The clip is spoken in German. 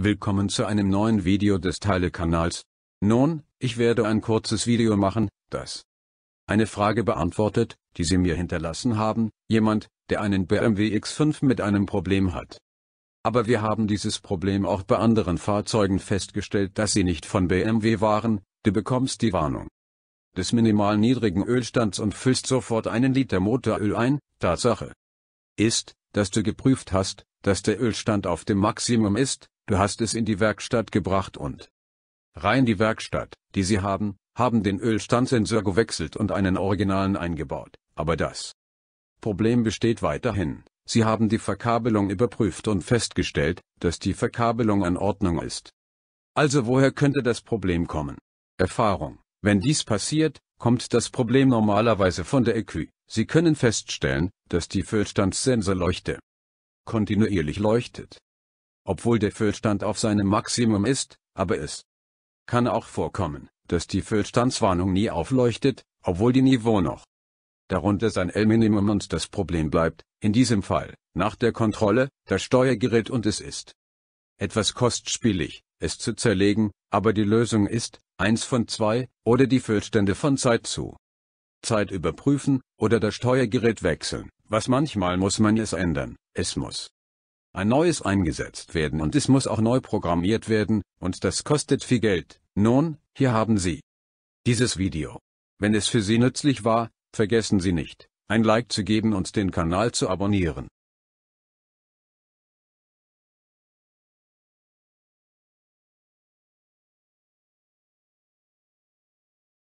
Willkommen zu einem neuen Video des Teile-Kanals. Nun, ich werde ein kurzes Video machen, das eine Frage beantwortet, die Sie mir hinterlassen haben, jemand, der einen BMW X5 mit einem Problem hat. Aber wir haben dieses Problem auch bei anderen Fahrzeugen festgestellt, dass sie nicht von BMW waren, du bekommst die Warnung des minimal niedrigen Ölstands und füllst sofort einen Liter Motoröl ein, Tatsache ist, dass du geprüft hast, dass der Ölstand auf dem Maximum ist, du hast es in die Werkstatt gebracht und rein die Werkstatt, die sie haben, haben den Ölstandsensor gewechselt und einen originalen eingebaut, aber das Problem besteht weiterhin. Sie haben die Verkabelung überprüft und festgestellt, dass die Verkabelung an Ordnung ist. Also woher könnte das Problem kommen? Erfahrung. Wenn dies passiert, kommt das Problem normalerweise von der EQ. Sie können feststellen, dass die Füllstandssensorleuchte Kontinuierlich leuchtet obwohl der Füllstand auf seinem Maximum ist, aber es kann auch vorkommen, dass die Füllstandswarnung nie aufleuchtet, obwohl die Niveau noch darunter sein L-Minimum und das Problem bleibt, in diesem Fall, nach der Kontrolle, das Steuergerät und es ist etwas kostspielig, es zu zerlegen, aber die Lösung ist, eins von zwei, oder die Füllstände von Zeit zu Zeit überprüfen, oder das Steuergerät wechseln, was manchmal muss man es ändern, es muss ein neues eingesetzt werden und es muss auch neu programmiert werden, und das kostet viel Geld. Nun, hier haben Sie dieses Video. Wenn es für Sie nützlich war, vergessen Sie nicht, ein Like zu geben und den Kanal zu abonnieren.